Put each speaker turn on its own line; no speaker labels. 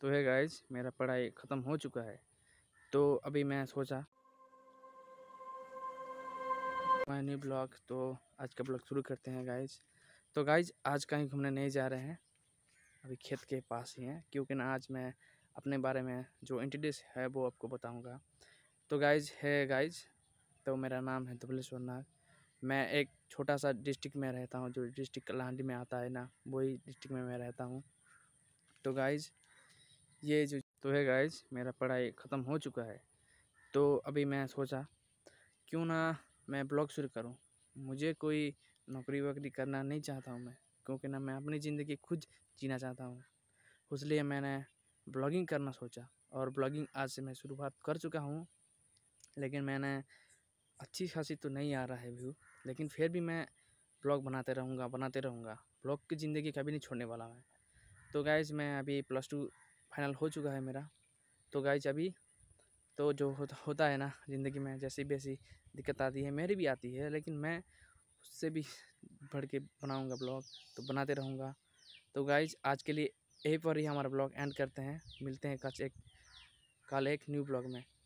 तो है गाइज मेरा पढ़ाई ख़त्म हो चुका है तो अभी मैं सोचा मैं न्यू ब्लॉग तो आज का ब्लॉग शुरू करते हैं गाइज तो गाइज आज कहीं घूमने नहीं जा रहे हैं अभी खेत के पास ही हैं क्योंकि ना आज मैं अपने बारे में जो इंट्रोड्यूस है वो आपको बताऊंगा तो गाइज है गाइज तो मेरा नाम है धवलेश्वर नाग मैं एक छोटा सा डिस्ट्रिक्ट में रहता हूँ जो डिस्ट्रिक्ट कलांडी में आता है ना वही डिस्ट्रिक्ट में मैं रहता हूँ तो गाइज़ ये जो तो है गाइज मेरा पढ़ाई ख़त्म हो चुका है तो अभी मैं सोचा क्यों ना मैं ब्लॉग शुरू करूं मुझे कोई नौकरी वोकरी करना नहीं चाहता हूं मैं क्योंकि ना मैं अपनी ज़िंदगी खुद जीना चाहता हूं उस लिए मैंने ब्लॉगिंग करना सोचा और ब्लॉगिंग आज से मैं शुरुआत कर चुका हूं लेकिन मैंने अच्छी खासी तो नहीं आ रहा है व्यू लेकिन फिर भी मैं ब्लॉग बनाते रहूँगा बनाते रहूँगा ब्लॉग की ज़िंदगी कभी नहीं छोड़ने वाला मैं तो गाइज़ मैं अभी प्लस टू फाइनल हो चुका है मेरा तो गाइज अभी तो जो होता है ना ज़िंदगी में जैसी भी ऐसी दिक्कत आती है मेरी भी आती है लेकिन मैं उससे भी बढ़ के बनाऊँगा ब्लॉग तो बनाते रहूँगा तो गाइज आज के लिए यहीं पर ही हमारा ब्लॉग एंड करते हैं मिलते हैं कच एक कल एक न्यू ब्लॉग में